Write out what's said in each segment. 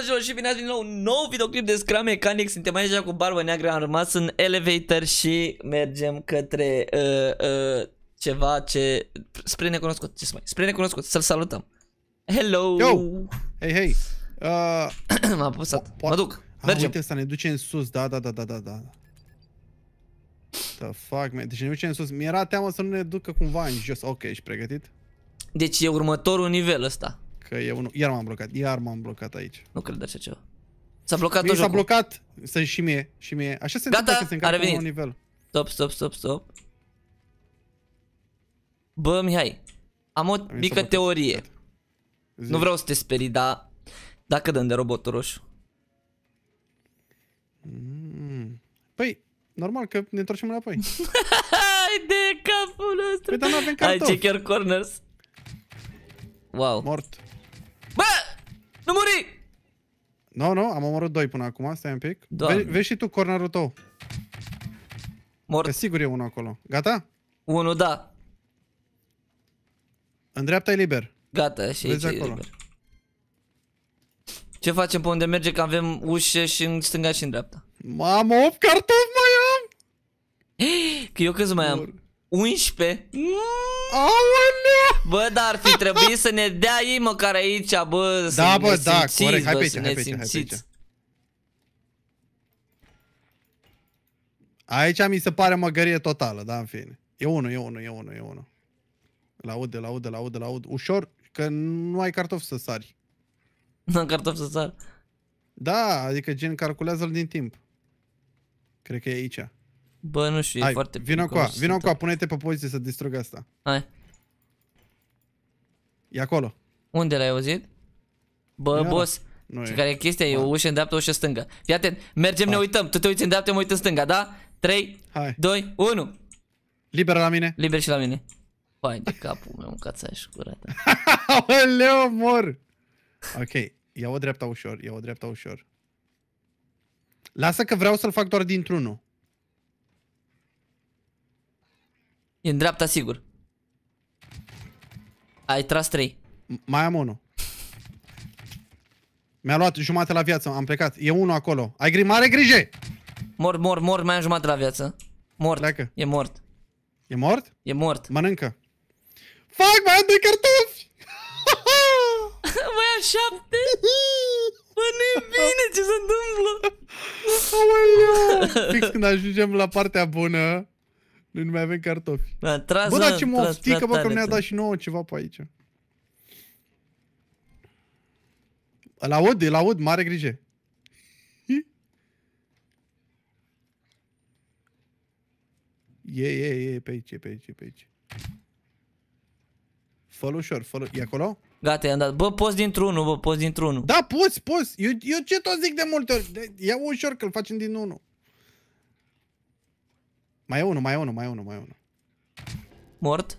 dragilor și bine ați venit la un nou videoclip de Scrum Mechanic Suntem aici cu Barba Neagră, am rămas în elevator și mergem către uh, uh, ceva ce... Spre necunoscut, ce să mai... Spre necunoscut, să-l salutăm Hello! Yo! Hei, hei! Uh... M-a pusat, mă duc, ah, mergem uite, asta ne duce în sus, da, da, da, da, da, da The fuck, man, deci ne duce în sus Mi era teamă să nu ne ducă cumva în jos, ok, ești pregătit? Deci e următorul nivel ăsta Că e unul. Iar m-am blocat, iar m-am blocat aici. Nu cred așa ceva. S-a blocat mie tot s-a blocat, să și mie, și mie. Așa se Gata, întâmplă când se încarcă un nivel. Stop, stop, stop, stop. Bă, Mihai, am o am mică teorie. Nu vreau să te sperii, dar dacă dăm de robotul roșu. Mm. Păi, normal că ne întoarcem înapoi. Hai de capul ăsta! Păi, dar nu avem cartofi. Ai, checker corners. Wow. Mort. Nu muri! Nu, no, nu, no, am omorât doi până acum, stai un pic. Ve Vezi și tu cornerul tău. Mort. Că sigur e unul acolo. Gata? Unul, da. În dreapta e liber. Gata, și aici acolo. e liber. Ce facem pe unde merge? Că avem ușe și în stânga și în dreapta. Mamă, 8 cartofi mai am! Că eu câți mai am? 11? Mm. Aolea! Bă, dar ar fi trebuit să ne dea ei măcar aici, bă, da, să da, ne bă, da, simțiți, corect. Hai bă, pe aici, să hai ne pe aici, simțiți. Hai pe aici. Aici mi se pare măgărie totală, da, în fine. E unul, e unul, e unul, e unul. La aud, la aud, la aud, la aud. Ușor, că nu ai cartofi să sari. Nu am cartofi să sar. Da, adică gen calculează-l din timp. Cred că e aici. Bă, nu știu, Hai, foarte Vino cu a, vino cu a, pune-te pe poziție să distrug asta. Hai. E acolo. Unde l-ai auzit? Bă, Iară. boss, nu și e. care e chestia, e o ușă în dreapta, o ușă stângă. stânga. Fii atent, mergem, ba. ne uităm, tu te uiți în dreapta, eu mă uit în stânga, da? 3, Hai. 2, 1. Liber la mine. Liber și la mine. Vai de capul meu, mâncați și curată. Leo mor! Ok, ia-o dreapta ușor, ia-o dreapta ușor. Lasă că vreau să-l fac doar dintr-unul. E în dreapta, sigur. Ai tras 3. Mai am unul. Mi-a luat jumate la viață, am plecat. E unul acolo. Ai gri mare grijă! Mor, mor, mor, mai am jumate la viață. Mort. Pleacă. E mort. E mort? E mort. Mănâncă. Fac, mai am doi cartofi! mai am șapte! Bă, nu bine, ce se întâmlă? Aoleu! Oh Fix când ajungem la partea bună, noi nu mai avem cartofi. Da, trază, bă, dar ce da, moftică, bă, că mi a dat și nouă ceva pe aici. Îl aud, îl aud, mare grijă. E, e, e, pe aici, pe aici, pe aici. Fă-l ușor, fă E acolo? Gata, i-am dat. Bă, poți dintr-unul, bă, poți dintr-unul. Da, poți, poți. Eu, eu ce tot zic de multe ori? De, ia ușor că-l facem din unul. Mai e unul, mai e unul, mai e unul, mai e unul. Mort?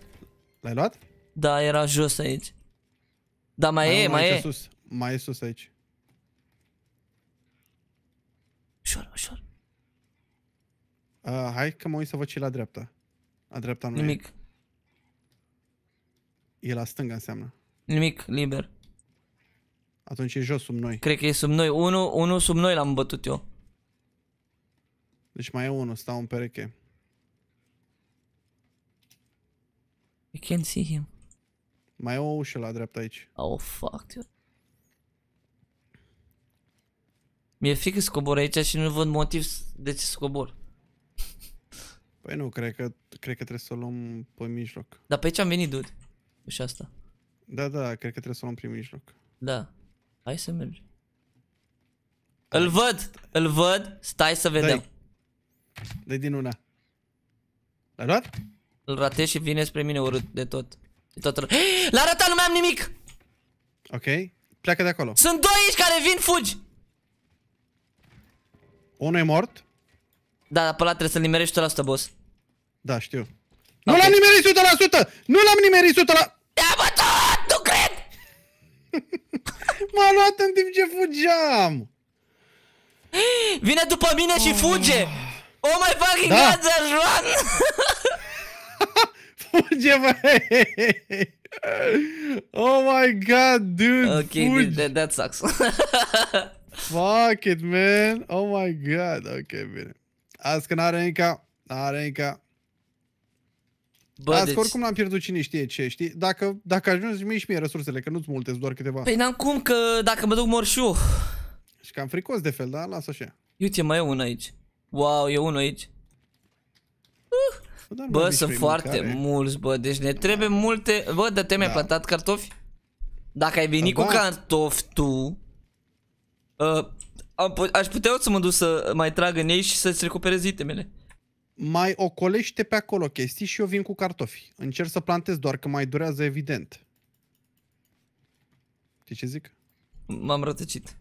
L-ai luat? Da, era jos aici. Da, mai, mai e, mai e. Sus. Mai e sus aici. Ușor, ușor. Uh, hai că mă uit să văd ce la dreapta. La dreapta nu Nimic. E. e la stânga înseamnă. Nimic, liber. Atunci e jos sub noi. Cred că e sub noi. Unul unu sub noi l-am bătut eu. Deci mai e unul, stau în pereche. I can't see him. Mai e o ușă la dreapta aici. Oh, fuck, dude. Mi-e frică să cobor aici și nu văd motiv de ce să cobor. Păi nu, cred că, cred că trebuie să o luăm pe mijloc. Dar pe aici am venit, dude. Ușa asta. Da, da, cred că trebuie să o luăm prin mijloc. Da. Hai să mergem. Îl văd, îl văd, stai să vedem. Dai, Dai din una. L-ai luat? Îl ratez și vine spre mine urât de tot. De toată... L-a ratat, nu mai am nimic! Ok, pleacă de acolo. Sunt doi aici care vin, fugi! Unul e mort. Da, dar pe ăla trebuie să-l nimerești 100% boss. Da, știu. Okay. Nu l-am nimerit 100%! Nu l-am nimerit 100%! La... Ia tot, nu cred! M-a luat în timp ce fugeam! Vine după mine și fuge! Ah. Oh my fucking da. god, run! fuge, bă! Oh my god, dude, Ok, fugi. Deci that, that sucks. Fuck it, man! Oh my god, ok, bine. Azi că n-are încă. n-are încă. Bă, deci... oricum n-am pierdut cine știe ce, știi? Dacă, dacă ajungi mie și mie resursele, că nu-ți multe, doar câteva. Păi n-am cum, că dacă mă duc mor și eu. Și cam fricos de fel, da? Lasă așa. Uite, mai e unul aici. Wow, e unul aici. Uh. Păi dar bă, sunt foarte mâncare. mulți, bă, deci ne trebuie da. multe... Bă, dar te-ai da. mai plantat cartofi? Dacă ai venit da. cu cartofi tu... Uh, aș putea să mă duc să mai trag în ei și să-ți recuperez itemele. Mai ocolește pe acolo chestii și eu vin cu cartofi. Încerc să plantez, doar că mai durează evident. Știi ce zic? M-am rătăcit.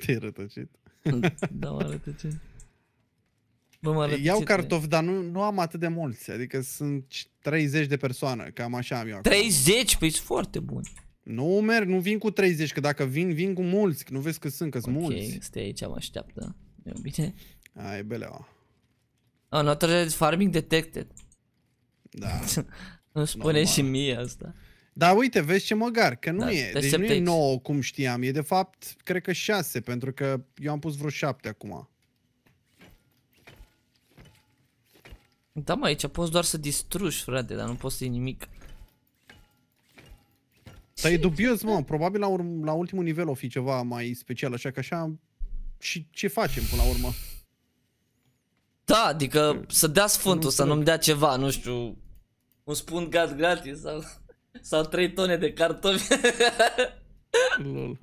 Te-ai rătăcit? da, mă arată ce... Bă, mă arată Iau ce cartofi, dar nu, nu am atât de mulți. Adică sunt 30 de persoane, cam așa am eu 30? Păi sunt foarte buni. Nu merg, nu vin cu 30, că dacă vin, vin cu mulți, că nu vezi că sunt, că sunt okay, mulți. Ok, stai aici, mă așteaptă. E bine? Ai beleaua. Oh, not farming detected. Da. nu spune Normal. și mie asta. Dar uite, vezi ce măgar, că nu da, e. Deci nu e 9 cum știam, e de fapt, cred că 6, pentru că eu am pus vreo 7 acum. Da, mă, aici poți doar să distrugi, frate, dar nu poți să nimic. Dar e dubios, mă, probabil la, urm la ultimul nivel o fi ceva mai special, așa că așa... Și ce facem până la urmă? Da, adică să dea sfântul, să nu-mi dea ceva, nu știu... Un spun gaz gratis sau... Sau 3 tone de cartofi. Lol.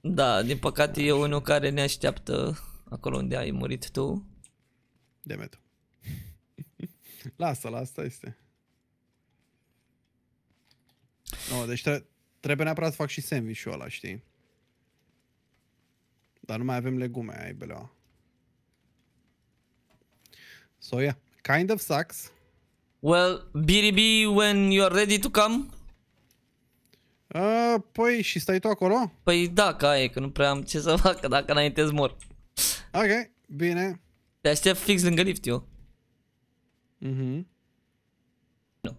Da, din păcate e unul care ne așteaptă acolo unde ai murit tu. Demet. Lasă, la asta este. No, deci tre- trebuie neapărat să fac și sandwich-ul ăla, știi? Dar nu mai avem legume, ai belea. So yeah, kind of sucks. Well, BDB, when you are ready to come? Uh, păi, și stai tu acolo? Păi da, ca e, că nu prea am ce să fac, că dacă înaintez mor. Ok, bine. Te aștept fix lângă lift eu. Mhm. Mm nu.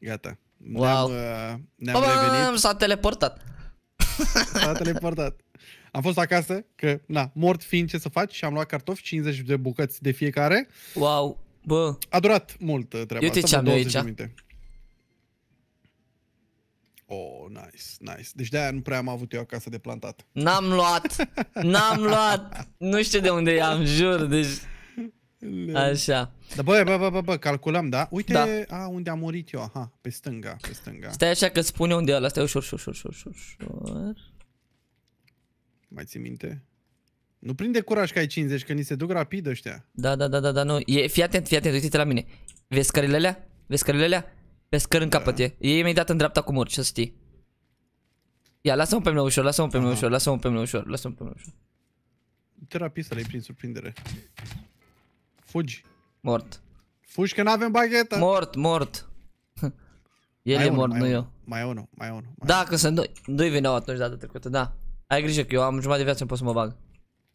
Gata. Wow. Ne-am uh, ne revenit. S-a teleportat. S-a teleportat. Am fost acasă, că, na, mort fiind ce să faci și am luat cartofi, 50 de bucăți de fiecare. Wow. Bă. A durat mult uh, treaba Uite asta, ce am 20 aici. minute. Oh, nice, nice. Deci de-aia nu prea am avut eu acasă de plantat. N-am luat, n-am luat, nu știu de unde i-am, jur, deci... Așa. Da, bă, bă, bă, bă, bă, calculam, da? Uite, da. A, unde am murit eu, aha, pe stânga, pe stânga. Stai așa că spune unde ăla, stai ușor, ușor, ușor, ușor, ușor. Mai ții minte? Nu prinde curaj că ai 50, că ni se duc rapid ăștia. Da, da, da, da, da, nu. E, fii atent, fii atent, uite-te la mine. Vezi scările alea? Vezi scările alea? Pe scări în da. capăt da. e. E imediat în dreapta cu murci, să știi. Ia, lasă-mă pe mine ușor, lasă-mă pe mine ușor, lasă-mă pe mine ușor, lasă-mă pe mine ușor. Te rapid să le prin surprindere. Fugi. Mort. Fugi că n-avem bagheta. Mort, mort. El mai e mort, nu eu. Mai unul, mai unul. Da, că sunt doi. Doi veneau atunci data trecută, da. Ai grijă că eu am jumătate de viață, nu pot să mă bag.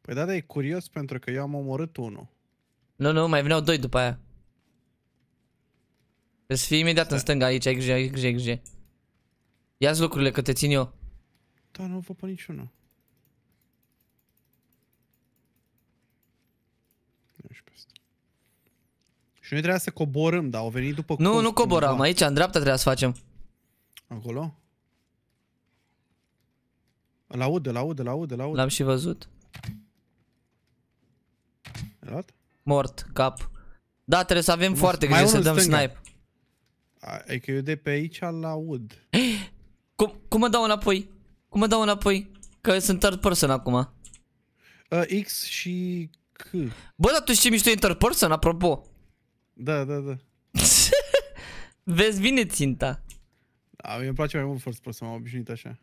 Păi da, dar e curios pentru că eu am omorât unul. Nu, nu, mai veneau doi după aia. Trebuie să fii imediat Stai. în stânga aici, ai grijă, ai grijă, ai grijă. Ia-ți lucrurile că te țin eu. Da, nu vă pe niciunul. Și noi trebuia să coborâm, dar au venit după Nu, nu coboram, aici, în dreapta trebuia să facem. Acolo? Îl aud, îl aud, îl aud, îl aud. L-am și văzut. Luat? Mort, cap. Da, trebuie să avem Mas, foarte grijă să dăm stânga. snipe. A, e că eu de pe aici îl aud Cum, cum mă dau înapoi? Cum mă dau înapoi? Că sunt third person acum. Uh, X și C. Bă, dar tu știi mișto e third person, apropo. Da, da, da. Vezi bine ținta. Da, mi îmi place mai mult first person, m-am obișnuit așa.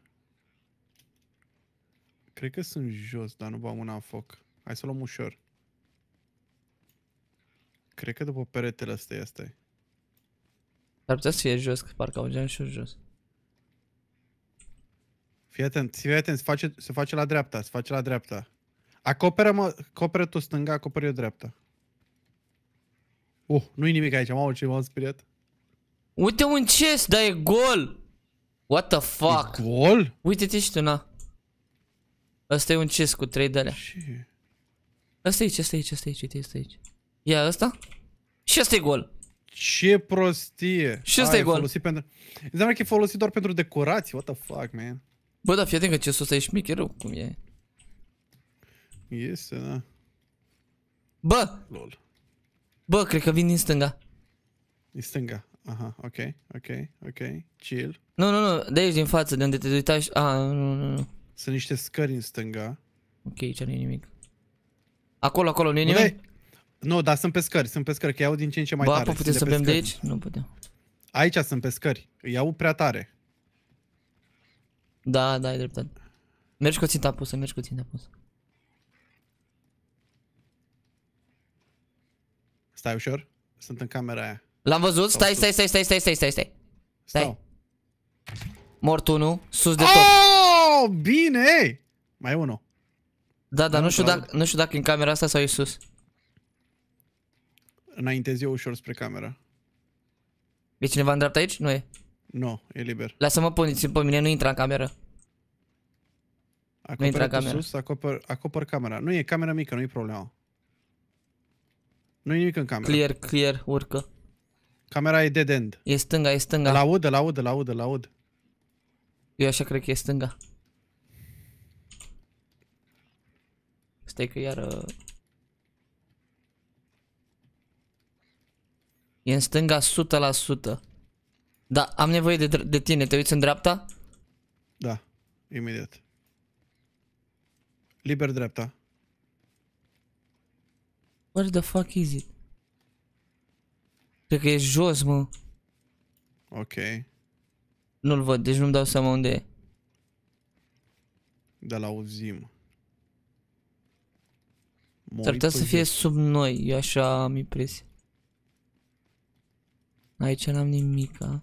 Cred că sunt jos, dar nu v-am mâna în foc. Hai să luăm ușor. Cred că după peretele ăsta este. Ar putea să fie jos, că parcă augeam și jos. Fii atent, fii atent, se face, se face la dreapta, se face la dreapta. Acoperă-mă, acoperă tu stânga, acoperă eu dreapta. Uh, nu-i nimic aici, mamă ce m-am speriat. Uite un chest, dar e gol! What the fuck? E gol? Uite-te și tu, na. Asta e un chest cu trei de alea. Ce? Asta e aici, asta e aici, asta e aici, uite, asta e aici. Ia ăsta. Și ăsta e gol. Ce prostie! Și ăsta e gol. Folosit pentru... Înseamnă că e folosit doar pentru decorații. What the fuck, man? Bă, da, fii atent că ce sus e rău cum e. Este, da. Bă! Lol. Bă, cred că vin din stânga. Din stânga. Aha, ok, ok, ok. Chill. Nu, nu, nu, de aici din față, de unde te uitai și... A, ah, nu, nu, nu. Sunt niște scări în stânga. Ok, aici nu e nimic. Acolo, acolo, nu e nimic? Nu, dar sunt pe scări, sunt pe scări, că iau din ce în ce mai ba, tare. Ba, putem să bem de aici? Nu putem. Aici sunt pe scări, îi iau prea tare. Da, da, ai dreptate. Mergi cu ținta pusă, mergi cu ținta pusă. Stai ușor, sunt în camera aia. L-am văzut, stai, stai, stai, stai, stai, stai, stai, stai. Stai. Mort unu, sus de tot. Oh, bine! Mai unul. Da, dar nu știu dacă, nu știu dacă e în camera asta sau e sus înaintez eu ușor spre camera. E cineva în dreapta aici? Nu e? Nu, no, e liber. Lasă-mă pe, mine, nu intra în cameră. Acoperă nu intra camera. sus, acopăr, acopăr camera. Nu e camera mică, nu e problema. Nu e nimic în camera. Clear, clear, urcă. Camera e dead end. E stânga, e stânga. La aud, la aud, la aud, la aud. Eu așa cred că e stânga. Stai că iar... Uh, E în stânga 100%. Da, am nevoie de, de tine. Te uiți în dreapta? Da, imediat. Liber dreapta. Where the fuck is it? Cred că e jos, mă. Ok. Nu-l văd, deci nu-mi dau seama unde e. Dar l-auzim. S-ar putea să fie sub noi, eu așa am impresia. Aici n-am nimica.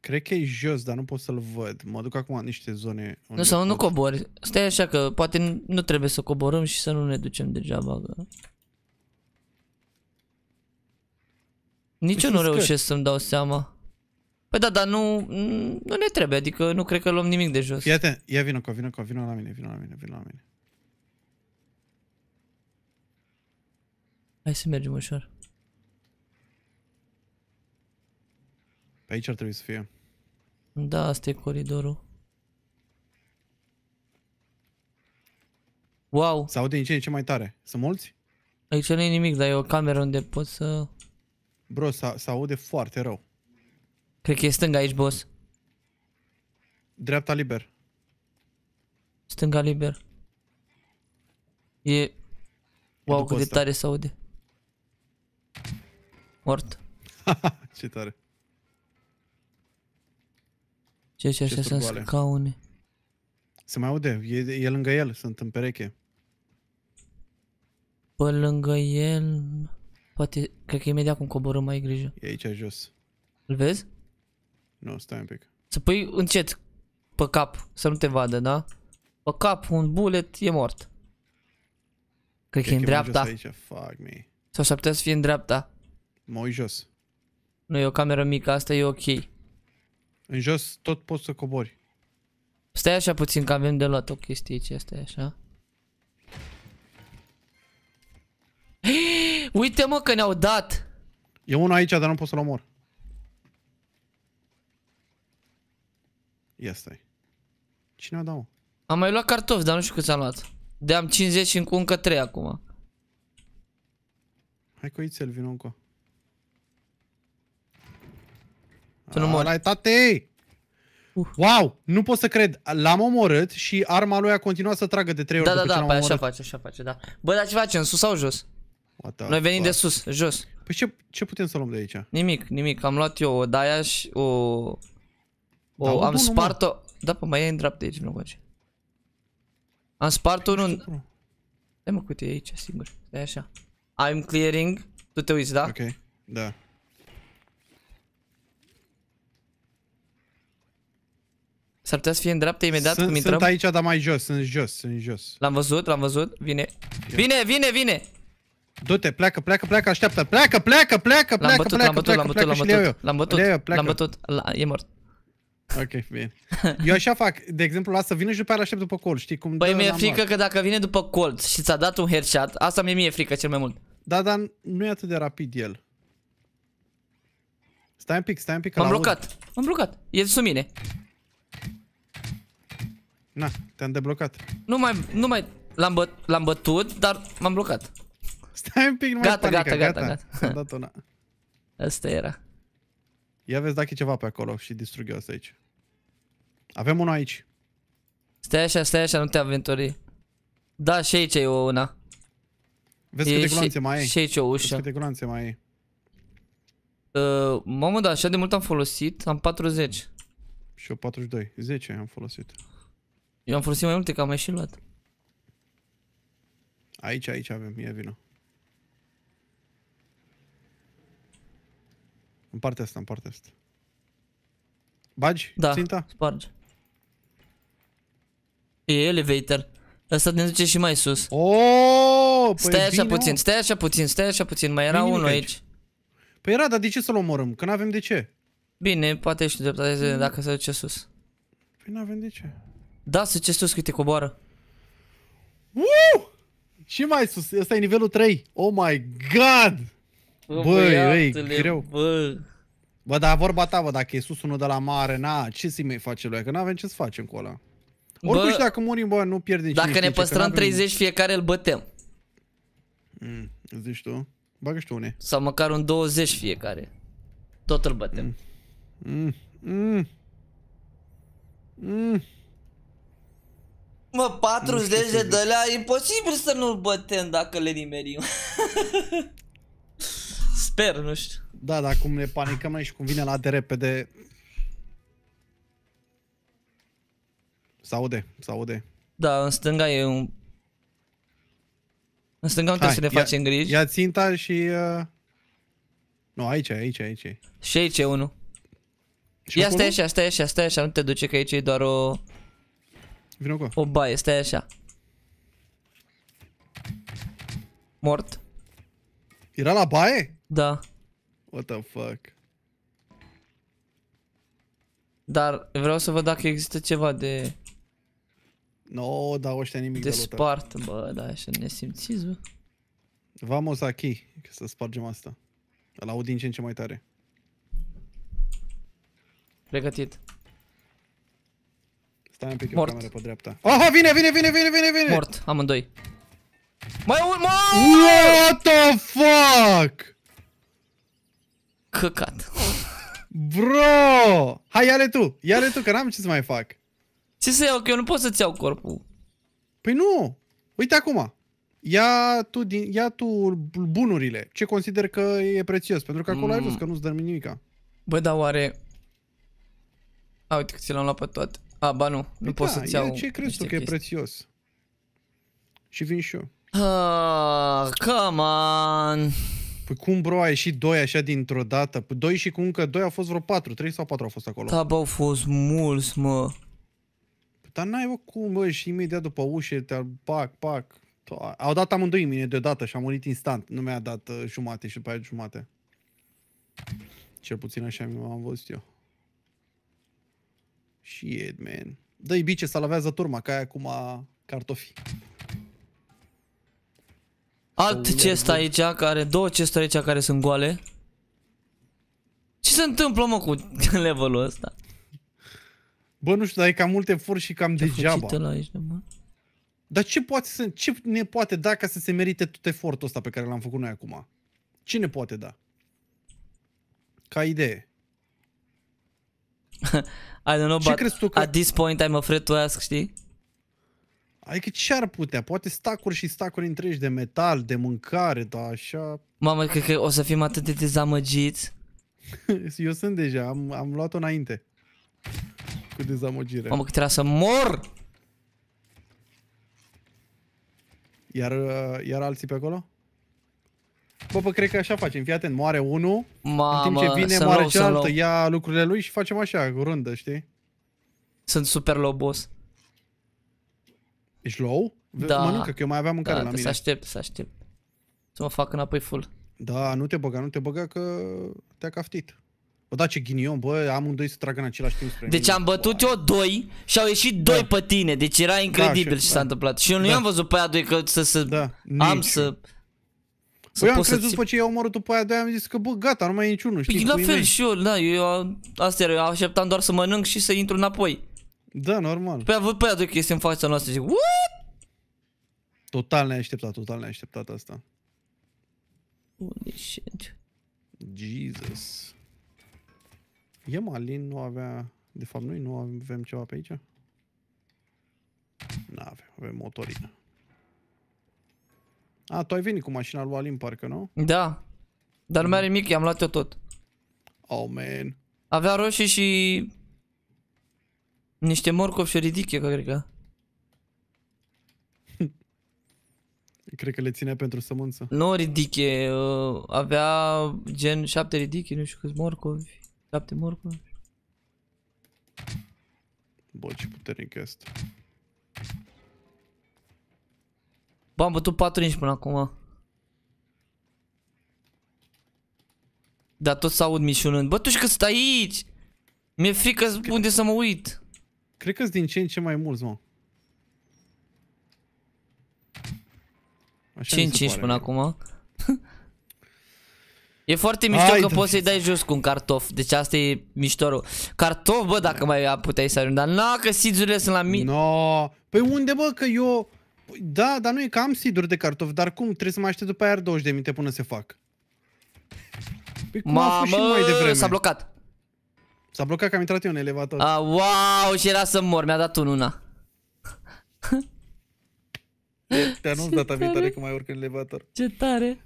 Cred că e jos, dar nu pot să-l văd. Mă duc acum în niște zone... Nu, sau nu cobori. Stai așa că poate nu trebuie să coborăm și să nu ne ducem degeaba. Că... Nici eu nu reușesc să-mi dau seama. Păi da, dar nu, nu ne trebuie, adică nu cred că luăm nimic de jos. Fii atent, ia vină cu vină cu vină la mine, vină la mine, vină la mine. Hai să mergem ușor. Pe aici ar trebui să fie. Da, asta e coridorul. Wow! Se aude din ce în ce mai tare. Sunt mulți? Aici nu e nimic, dar e o cameră unde poți să... Bro, se aude foarte rău. Cred că e stânga aici, boss. Dreapta liber. Stânga liber. E... Wow, cât de tare se aude. Mort. ce tare. Ce ce ce, sunt scaune. Se mai aude, e, e lângă el, sunt în pereche. Pe lângă el... Poate, cred că imediat cum coborăm mai grijă. E aici jos. Îl vezi? Nu, stai un pic. Să pui încet pe cap, să nu te vadă, da? Pe cap, un bullet, e mort. Cred, cred că e în dreapta. Aici, fuck me. Sau s-ar putea să fie în dreapta. Mă jos. Nu, e o cameră mică, asta e ok. În jos tot poți să cobori. Stai așa puțin că avem de luat o chestie aici, stai așa. Uite mă că ne-au dat! E unul aici, dar nu pot să-l omor. Ia stai. Cine a dat -o? Am mai luat cartofi, dar nu știu câți am luat. De am 50 și încă 3 acum. Hai cu oițel, vină încă. Să nu mori. tate! Uh. Wow, nu pot să cred. L-am omorât și arma lui a continuat să tragă de trei ori. Da, da, da, păi așa face, așa face, da. Bă, dar ce facem, sus sau jos? Noi venim de sus, jos. Păi ce, ce putem să luăm de aici? Nimic, nimic. Am luat eu o daia și o... o da, am bun, spart-o... Da, pă, mai e în dreapta aici, nu face. Am spart păi, Un... Stai mă, cu e aici, singur. E așa. I'm clearing. Tu te uiți, da? Ok, da. S-ar putea să fie în dreapta imediat sunt, cum intrăm? Sunt aici, dar mai jos, sunt jos, sunt jos. L-am văzut, l-am văzut, vine. Vine, vine, vine! Du-te, pleacă, pleacă, pleacă, așteaptă, pleacă, pleacă, pleacă, pleacă, bătut, pleacă, bătut, pleacă, pleacă, pleacă, l-am bătut, l-am bătut, l-am bătut, e mort. Ok, bine. Eu așa fac, de exemplu, lasă vină și după aia aștept după colț, știi cum Băi, mi-e frică că dacă vine după colț și ți-a dat un headshot, asta mi-e mie frică cel mai mult. Da, dar nu e atât de rapid el. Stai un pic, stai un pic, M-am blocat, m-am blocat, e sub mine. Na, te-am deblocat. Nu mai, nu mai, l-am bă, bătut, dar m-am blocat. Stai un pic, nu gata, mai panică, gata, gata, gata. gata. dat una. Asta era. Ia vezi dacă e ceva pe acolo și distrug eu asta aici. Avem una aici. Stai așa, stai așa, nu te aventuri. Da, și aici e o una. Vezi e câte gloanțe mai ai? Și aici e o ușă. Vezi câte gloanțe mai ai? Uh, mamă, da, așa de mult am folosit, am 40. Și eu 42, 10 am folosit. Eu am folosit mai multe, că am mai și luat. Aici, aici avem, ia vino. În partea asta, în partea asta. Bagi? Da, ținta? sparge. E elevator. Asta ne duce și mai sus. Oh, păi stai așa puțin, stai așa puțin, stai așa puțin. Mai era unul aici. aici. Păi era, dar de ce să-l omorâm? Că n-avem de ce. Bine, poate și dreptate dacă se duce sus. Păi n-avem de ce. Da, să ce sus că te coboară. Uuu! Și mai sus, ăsta e nivelul 3. Oh my god! Bă, băi, greu. Bă. bă, dar vorba ta, bă, dacă e sus unul de la mare, na, ce să mai face lui? Că n-avem ce să facem cu ăla. Oricum și dacă murim, bă, nu pierdem Dacă ne păstrăm 30 fiecare, îl bătem. Mm, zici tu? Bagă și tu une. Sau măcar un 20 fiecare. Tot îl bătem. Mm. Mm. Mm. Mm. Mă, 40 de dălea, imposibil să nu-l bătem dacă le nimerim. Sper, nu știu. Da, dar cum ne panicăm noi și cum vine la de repede... Saude, saude. Da, în stânga e un... În stânga nu trebuie să ne facem griji. Ia ținta și... Uh, nu, aici, aici, aici. Și aici e unul. ia stai așa, stai așa, stai așa, nu te duce că aici e doar o... Vino cu. O baie, stai așa. Mort. Era la baie? Da. What the fuck? Dar vreau să văd dacă există ceva de... No, da, ăștia nimic de, de spart, bă, da, așa ne simțiți, bă. Vamos aquí, că să spargem asta. Îl aud din ce în ce mai tare. Pregătit. Stai un pic, Mort. camera pe dreapta. Aha, vine, vine, vine, vine, vine, vine! Mort, amândoi. Mai un, mă! What the fuck? Căcat. Bro! Hai, ia-le tu, ia-le tu, că n-am ce să mai fac. Ce să iau, că eu nu pot să-ți iau corpul. Păi nu! Uite acum. Ia tu, din, ia tu bunurile, ce consider că e prețios, pentru că acolo mm. ai văzut că nu-ți dă nimica. Bă, dar oare... A, uite că ți l-am luat pe toate. A, ba nu, nu păi pot da, să-ți iau ce crezi tu că e prețios? Și vin și eu. Ah, come on! Păi cum bro, a ieșit doi așa dintr-o dată? Păi doi și cu încă doi au fost vreo patru, trei sau patru au fost acolo. Da, au fost mulți, mă. Păi, dar n-ai bă, cum, bă, și imediat după ușe, te pac, pac. Au dat amândoi mine deodată și am murit instant. Nu mi-a dat uh, jumate și după aia jumate. Cel puțin așa mi-am văzut eu. Shit, man. Dă-i bice, salvează turma, ca aia acum cartofi. Alt chest aici, care, două chesturi aici care sunt goale. Ce se întâmplă, mă, cu levelul ăsta? Bă, nu știu, dar e cam multe furi și cam degeaba. La aici, mă? Dar ce, poate să, ce ne poate da ca să se merite tot efortul ăsta pe care l-am făcut noi acum? Ce ne poate da? Ca idee. I don't know, ce but crezi tu că... at this point I'm afraid to ask, știi? Adică ce ar putea? Poate stacuri și stacuri întregi de metal, de mâncare, da, așa... Mamă, cred că o să fim atât de dezamăgiți. Eu sunt deja, am, am luat-o înainte. Cu dezamăgire. Mamă, că trebuia să mor! Iar, uh, iar alții pe acolo? Bă, bă, cred că așa facem. Fii atent, moare unul, Mamă, în timp ce vine, moare low, cealaltă, ia lucrurile lui și facem așa, cu rândă, știi? Sunt super low, boss. Ești low? Da. Mănâncă, că eu mai aveam mâncare da, la mine. să aștept, să aștept. Să mă fac înapoi full. Da, nu te băga, nu te băga că te-a caftit. Bă, da, ce ghinion, bă, amândoi să tragă în același timp spre Deci mine. am bătut eu doi și au ieșit doi da. pe tine, deci era da, incredibil da, ce s-a da. întâmplat. Și eu nu da. i-am văzut pe aia doi că să, să da. am Nici. să... Păi eu am crezut după ce i-au omorât după aia, de-aia am zis că, bă, gata, nu mai e niciunul, știi? Păi, la fel mei. și eu, da, eu, asta era, eu așteptam doar să mănânc și să intru înapoi. Da, normal. Păi aia văd pe aia de în fața noastră, zic, what? Total neașteptat, total neașteptat asta. Holy shit. Jesus. E Malin, nu avea... De fapt, noi nu avem ceva pe aici? Nu avem, avem motorină. A, tu ai venit cu mașina lui Alin, parcă, nu? Da. Dar nu mi-are nimic, i-am luat eu tot. Oh, man. Avea roșii și... Niște morcovi și ridiche, cred că. Cred că le ține pentru sămânță. Nu ridiche, uh, avea gen șapte ridiche, nu știu câți morcovi, șapte morcovi. Bă, ce puternic este. Bă, am bătut 40 până acum. Dar tot să aud mișunând. Bă, tu că stai aici! Mi-e frică unde să mă uit. Cred că-s din ce în ce mai mulți, mă. Așa 5 5 până acum. e foarte mișto că poți să-i dai jos cu un cartof. Deci asta e miștorul. Cartof, bă, dacă da. mai puteai să ajungi. Dar na, că sidurile sunt la mine. No. Păi unde, bă, că eu Păi, da, dar nu e cam siduri de cartofi, dar cum? Trebuie să mai aștept după aia 20 de minute până se fac. Păi cum Mamă, a fost și mai devreme? s-a blocat. S-a blocat că am intrat eu în elevator. A, wow, și era să mor, mi-a dat un una. Te anunț data viitoare că mai urc în elevator. Ce tare!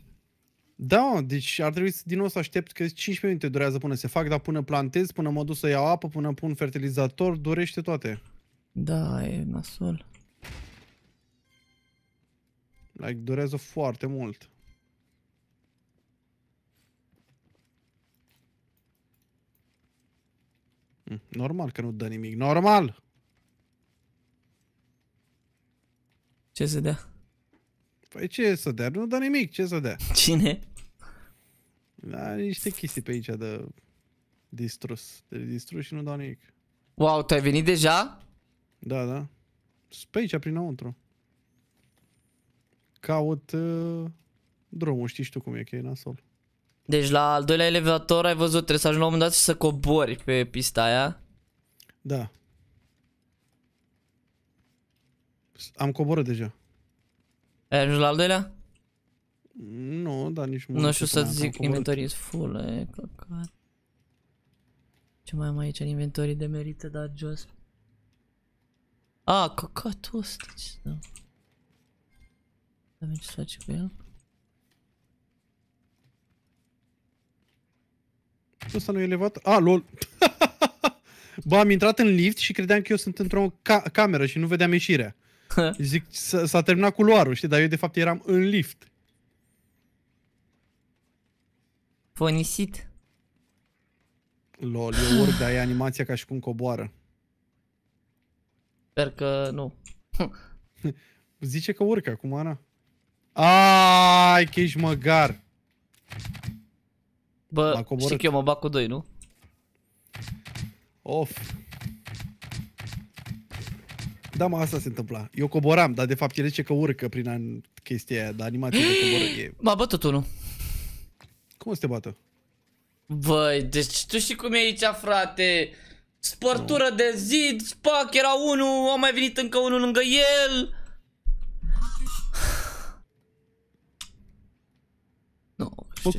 Da, deci ar trebui să, din nou să aștept că 15 minute durează până se fac, dar până plantez, până mă duc să iau apă, până pun fertilizator, durește toate. Da, e nasol. Like, durează foarte mult. Mm, normal că nu dă nimic. Normal! Ce să dea? Păi ce să dea? Nu dă nimic. Ce să dea? Cine? Da, niște chestii pe aici de distrus. De distrus și nu dau nimic. Wow, tu ai venit deja? Da, da. Pe aici, prinăuntru caut uh, drumul, știi și tu cum e, că e nasol. Deci la al doilea elevator ai văzut, trebuie să ajungi la un moment dat și să cobori pe pista aia. Da. Am coborât deja. Ai ajuns la al doilea? Nu, dar nici nu. Nu știu să zic, inventorii sunt full, e căcat. Ce mai am aici în inventorii de merită, dar jos. A, căcatul ăsta, ce da. Să vedem ce să face cu el. Asta nu e elevat? A, lol. Bă, am intrat în lift și credeam că eu sunt într-o ca cameră și nu vedeam ieșirea. Zic, s-a terminat cu știi? Dar eu de fapt eram în lift. Fonisit. Lol, eu urc, dar e animația ca și cum coboară. Sper că nu. Zice că urcă acum, Ana. Ai, că ești măgar. Bă, știi că eu mă bag cu doi, nu? Of. Da, mă, asta se întâmpla. Eu coboram, dar de fapt el zice că urcă prin an... chestia aia, dar animația de coboră e... M-a bătut unul. Cum se te bată? Băi, deci tu știi cum e aici, frate? Spărtură no. de zid, spac, era unul, a mai venit încă unul lângă el...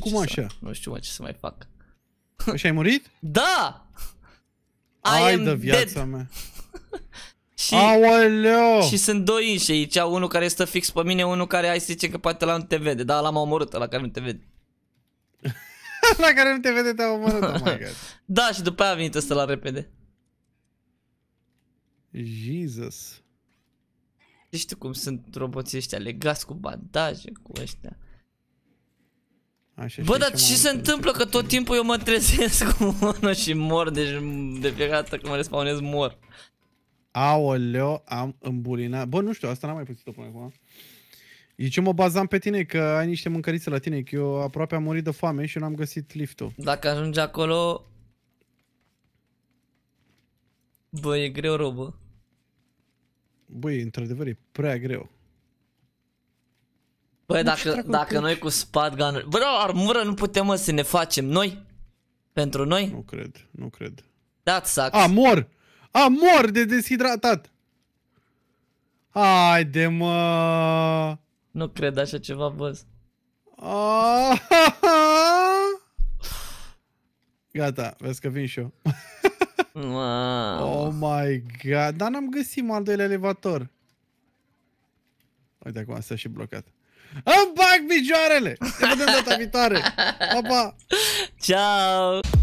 Bă, cum așa? Să, nu știu mă ce să mai fac. Păi și ai murit? Da! Ai de viața dead. mea. și, Aoleo! și sunt doi inși aici, unul care stă fix pe mine, unul care ai zice că poate la nu te vede, dar l-am omorât, la care nu te vede. la care nu te vede te-a omorât, oh my God. da, și după aia a venit ăsta la repede. Jesus. Știi tu cum sunt roboții ăștia legați cu bandaje, cu ăștia. Așa, Bă, dar ce se întâmplă? că tot timpul eu mă trezesc cu mono și mor, deci de fiecare dată când mă respawnez mor. Aoleo, am îmbulinat. Bă, nu știu, asta n-am mai pățit-o până acum. E ce mă bazam pe tine, că ai niște mâncărițe la tine, că eu aproape am murit de foame și n-am găsit liftul. Dacă ajungi acolo... Bă, e greu, robă. Băi, într-adevăr, e prea greu nu dacă, dacă noi cu spad gun Bă, da, armură nu putem mă, să ne facem noi? Pentru noi? Nu cred, nu cred. Dat sac. A, mor! A, mor de deshidratat! Haide, mă! Nu cred așa ceva, boss. Gata, vezi că vin și eu. Wow. Oh my god, dar n-am găsit al doilea elevator. Uite acum s-a și blocat. Îmi bag picioarele! Ne vedem data viitoare! Pa, pa! Ciao!